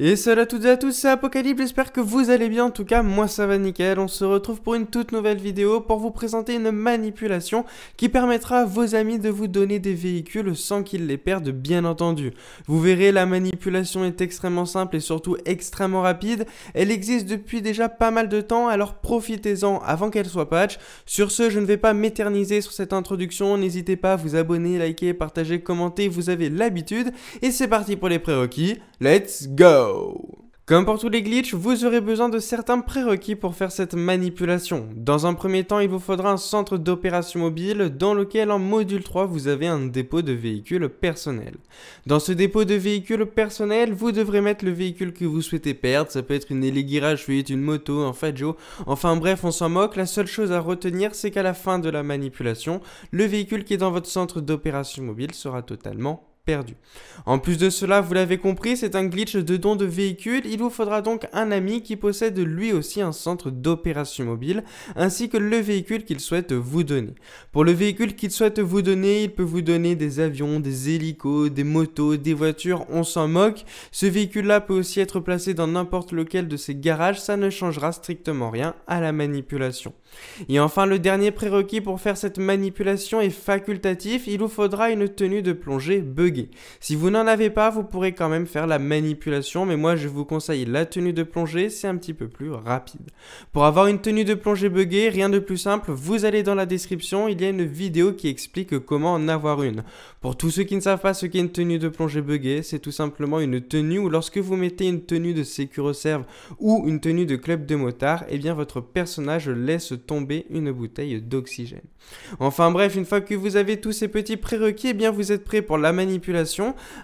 Et salut à toutes et à tous, c'est Apocalypse, j'espère que vous allez bien, en tout cas moi ça va nickel, on se retrouve pour une toute nouvelle vidéo pour vous présenter une manipulation qui permettra à vos amis de vous donner des véhicules sans qu'ils les perdent bien entendu. Vous verrez la manipulation est extrêmement simple et surtout extrêmement rapide, elle existe depuis déjà pas mal de temps alors profitez-en avant qu'elle soit patch. Sur ce je ne vais pas m'éterniser sur cette introduction, n'hésitez pas à vous abonner, liker, partager, commenter, vous avez l'habitude et c'est parti pour les prérequis, let's go comme pour tous les glitches, vous aurez besoin de certains prérequis pour faire cette manipulation. Dans un premier temps, il vous faudra un centre d'opération mobile dans lequel en module 3 vous avez un dépôt de véhicules personnels. Dans ce dépôt de véhicules personnels, vous devrez mettre le véhicule que vous souhaitez perdre, ça peut être une Elegira fuite, une moto, un Fadjo, enfin bref on s'en moque, la seule chose à retenir c'est qu'à la fin de la manipulation, le véhicule qui est dans votre centre d'opération mobile sera totalement perdu. En plus de cela, vous l'avez compris, c'est un glitch de don de véhicule, il vous faudra donc un ami qui possède lui aussi un centre d'opération mobile, ainsi que le véhicule qu'il souhaite vous donner. Pour le véhicule qu'il souhaite vous donner, il peut vous donner des avions, des hélicos, des motos, des voitures, on s'en moque. Ce véhicule-là peut aussi être placé dans n'importe lequel de ses garages, ça ne changera strictement rien à la manipulation. Et enfin, le dernier prérequis pour faire cette manipulation est facultatif, il vous faudra une tenue de plongée buggée. Si vous n'en avez pas, vous pourrez quand même faire la manipulation, mais moi je vous conseille la tenue de plongée, c'est un petit peu plus rapide. Pour avoir une tenue de plongée buggée, rien de plus simple, vous allez dans la description, il y a une vidéo qui explique comment en avoir une. Pour tous ceux qui ne savent pas ce qu'est une tenue de plongée buggée, c'est tout simplement une tenue où lorsque vous mettez une tenue de sécuroserve ou une tenue de club de motard, et eh bien votre personnage laisse tomber une bouteille d'oxygène. Enfin bref, une fois que vous avez tous ces petits prérequis, eh bien vous êtes prêt pour la manipulation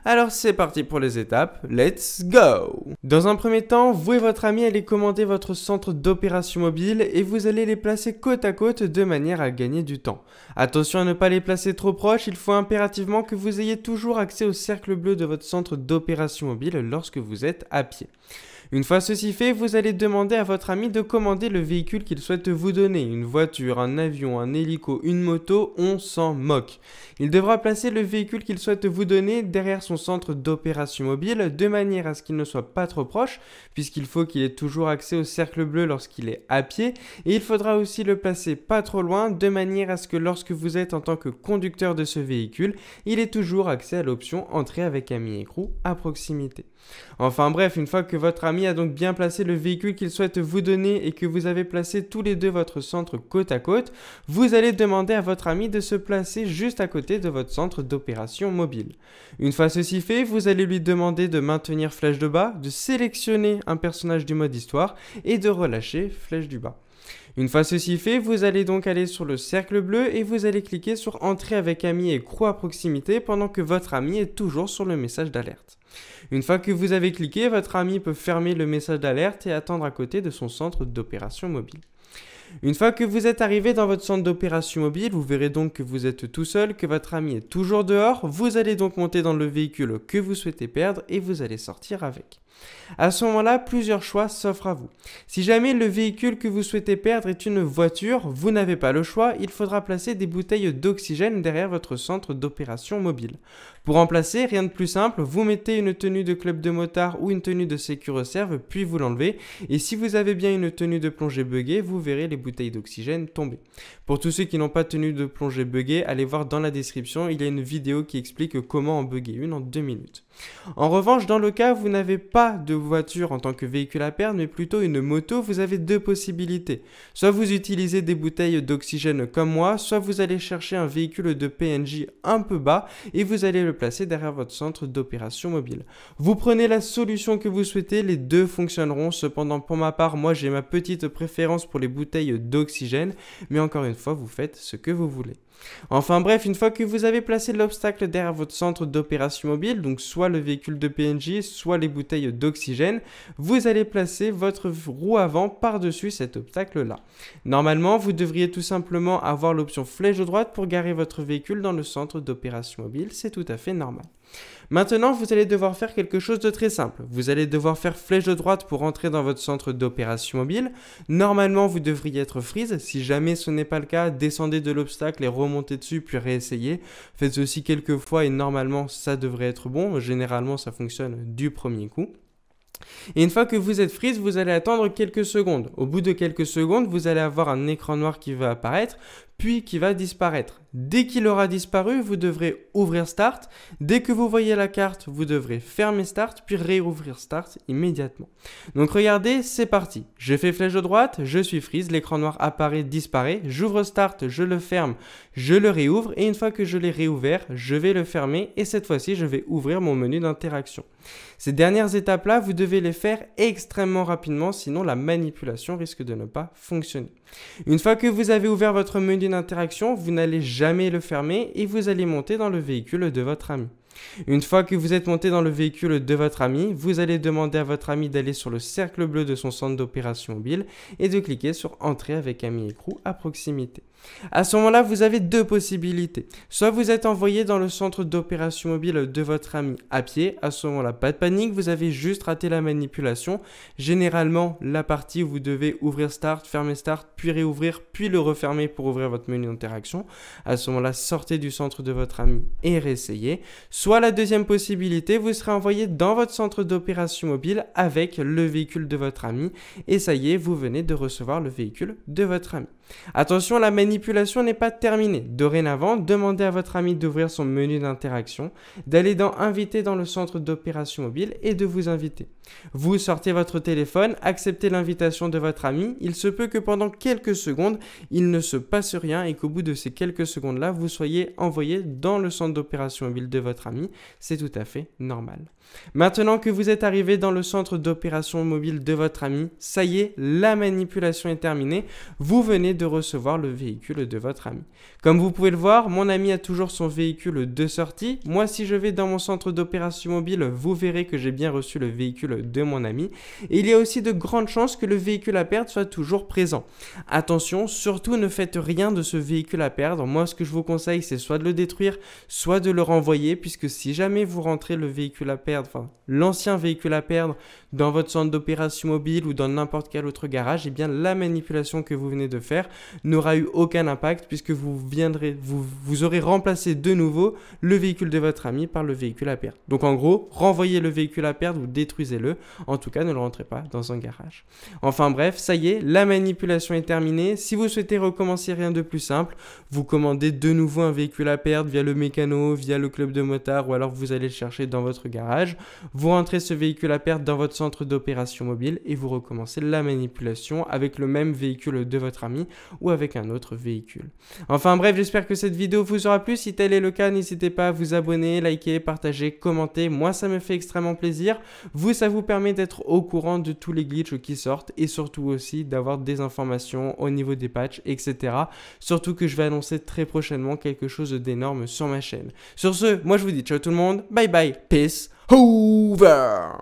alors c'est parti pour les étapes, let's go Dans un premier temps, vous et votre ami allez commander votre centre d'opération mobile et vous allez les placer côte à côte de manière à gagner du temps. Attention à ne pas les placer trop proches, il faut impérativement que vous ayez toujours accès au cercle bleu de votre centre d'opération mobile lorsque vous êtes à pied. Une fois ceci fait, vous allez demander à votre ami de commander le véhicule qu'il souhaite vous donner, une voiture, un avion, un hélico, une moto, on s'en moque. Il devra placer le véhicule qu'il souhaite vous donner derrière son centre d'opération mobile de manière à ce qu'il ne soit pas trop proche puisqu'il faut qu'il ait toujours accès au cercle bleu lorsqu'il est à pied et il faudra aussi le placer pas trop loin de manière à ce que lorsque vous êtes en tant que conducteur de ce véhicule, il ait toujours accès à l'option entrée avec ami écrou à proximité. Enfin bref, une fois que votre ami a donc bien placé le véhicule qu'il souhaite vous donner et que vous avez placé tous les deux votre centre côte à côte, vous allez demander à votre ami de se placer juste à côté de votre centre d'opération mobile. Une fois ceci fait, vous allez lui demander de maintenir flèche de bas, de sélectionner un personnage du mode histoire et de relâcher flèche du bas. Une fois ceci fait, vous allez donc aller sur le cercle bleu et vous allez cliquer sur Entrer avec ami et croix à proximité pendant que votre ami est toujours sur le message d'alerte. Une fois que vous avez cliqué, votre ami peut fermer le message d'alerte et attendre à côté de son centre d'opération mobile. Une fois que vous êtes arrivé dans votre centre d'opération mobile, vous verrez donc que vous êtes tout seul, que votre ami est toujours dehors, vous allez donc monter dans le véhicule que vous souhaitez perdre et vous allez sortir avec. À ce moment-là, plusieurs choix s'offrent à vous. Si jamais le véhicule que vous souhaitez perdre est une voiture, vous n'avez pas le choix, il faudra placer des bouteilles d'oxygène derrière votre centre d'opération mobile. Pour remplacer rien de plus simple, vous mettez une tenue de club de motard ou une tenue de sécureserve, puis vous l'enlevez, et si vous avez bien une tenue de plongée buggée, vous verrez les bouteilles d'oxygène tomber. Pour tous ceux qui n'ont pas tenue de plongée buggée, allez voir dans la description, il y a une vidéo qui explique comment en bugger une en deux minutes. En revanche, dans le cas où vous n'avez pas de voiture en tant que véhicule à perdre, mais plutôt une moto, vous avez deux possibilités. Soit vous utilisez des bouteilles d'oxygène comme moi, soit vous allez chercher un véhicule de PNJ un peu bas et vous allez le placer derrière votre centre d'opération mobile. Vous prenez la solution que vous souhaitez, les deux fonctionneront. Cependant, pour ma part, moi j'ai ma petite préférence pour les bouteilles d'oxygène, mais encore une fois, vous faites ce que vous voulez. Enfin bref, une fois que vous avez placé l'obstacle derrière votre centre d'opération mobile, donc soit le véhicule de PNJ, soit les bouteilles d'oxygène, vous allez placer votre roue avant par-dessus cet obstacle-là. Normalement, vous devriez tout simplement avoir l'option flèche droite pour garer votre véhicule dans le centre d'opération mobile, c'est tout à fait normal. Maintenant, vous allez devoir faire quelque chose de très simple. Vous allez devoir faire flèche de droite pour entrer dans votre centre d'opération mobile. Normalement, vous devriez être freeze. Si jamais ce n'est pas le cas, descendez de l'obstacle et remontez dessus, puis réessayez. Faites ceci quelques fois et normalement, ça devrait être bon. Généralement, ça fonctionne du premier coup. Et une fois que vous êtes freeze, vous allez attendre quelques secondes. Au bout de quelques secondes, vous allez avoir un écran noir qui va apparaître, puis qui va disparaître. Dès qu'il aura disparu, vous devrez ouvrir Start. Dès que vous voyez la carte, vous devrez fermer Start, puis réouvrir Start immédiatement. Donc regardez, c'est parti. Je fais flèche de droite, je suis freeze, l'écran noir apparaît, disparaît. J'ouvre Start, je le ferme, je le réouvre. Et une fois que je l'ai réouvert, je vais le fermer. Et cette fois-ci, je vais ouvrir mon menu d'interaction. Ces dernières étapes-là, vous devez les faire extrêmement rapidement, sinon la manipulation risque de ne pas fonctionner. Une fois que vous avez ouvert votre menu interaction, vous n'allez jamais le fermer et vous allez monter dans le véhicule de votre ami. Une fois que vous êtes monté dans le véhicule de votre ami, vous allez demander à votre ami d'aller sur le cercle bleu de son centre d'opération mobile et de cliquer sur Entrer avec ami écrou à proximité. À ce moment-là, vous avez deux possibilités. Soit vous êtes envoyé dans le centre d'opération mobile de votre ami à pied. À ce moment-là, pas de panique, vous avez juste raté la manipulation. Généralement, la partie où vous devez ouvrir Start, fermer Start, puis réouvrir, puis le refermer pour ouvrir votre menu d'interaction. À ce moment-là, sortez du centre de votre ami et réessayez. Soit la deuxième possibilité, vous serez envoyé dans votre centre d'opération mobile avec le véhicule de votre ami et ça y est, vous venez de recevoir le véhicule de votre ami. Attention, la manipulation n'est pas terminée. Dorénavant, demandez à votre ami d'ouvrir son menu d'interaction, d'aller dans Inviter dans le centre d'opération mobile et de vous inviter. Vous sortez votre téléphone, acceptez l'invitation de votre ami. Il se peut que pendant quelques secondes, il ne se passe rien et qu'au bout de ces quelques secondes-là, vous soyez envoyé dans le centre d'opération mobile de votre ami. C'est tout à fait normal. Maintenant que vous êtes arrivé dans le centre d'opération mobile de votre ami, ça y est, la manipulation est terminée. Vous venez de de recevoir le véhicule de votre ami. Comme vous pouvez le voir, mon ami a toujours son véhicule de sortie. Moi, si je vais dans mon centre d'opération mobile, vous verrez que j'ai bien reçu le véhicule de mon ami. Et il y a aussi de grandes chances que le véhicule à perdre soit toujours présent. Attention, surtout ne faites rien de ce véhicule à perdre. Moi, ce que je vous conseille, c'est soit de le détruire, soit de le renvoyer, puisque si jamais vous rentrez le véhicule à perdre, enfin l'ancien véhicule à perdre, dans votre centre d'opération mobile ou dans n'importe quel autre garage, et eh bien la manipulation que vous venez de faire n'aura eu aucun impact puisque vous, viendrez, vous, vous aurez remplacé de nouveau le véhicule de votre ami par le véhicule à perdre Donc en gros, renvoyez le véhicule à perdre ou détruisez-le. En tout cas, ne le rentrez pas dans un garage. Enfin bref, ça y est, la manipulation est terminée. Si vous souhaitez recommencer rien de plus simple, vous commandez de nouveau un véhicule à perdre via le mécano, via le club de motards ou alors vous allez le chercher dans votre garage. Vous rentrez ce véhicule à perte dans votre centre d'opération mobile et vous recommencez la manipulation avec le même véhicule de votre ami ou avec un autre véhicule. Enfin bref, j'espère que cette vidéo vous aura plu. Si tel est le cas, n'hésitez pas à vous abonner, liker, partager, commenter. Moi, ça me fait extrêmement plaisir. Vous, ça vous permet d'être au courant de tous les glitches qui sortent et surtout aussi d'avoir des informations au niveau des patchs, etc. Surtout que je vais annoncer très prochainement quelque chose d'énorme sur ma chaîne. Sur ce, moi je vous dis ciao tout le monde, bye bye, peace, hoover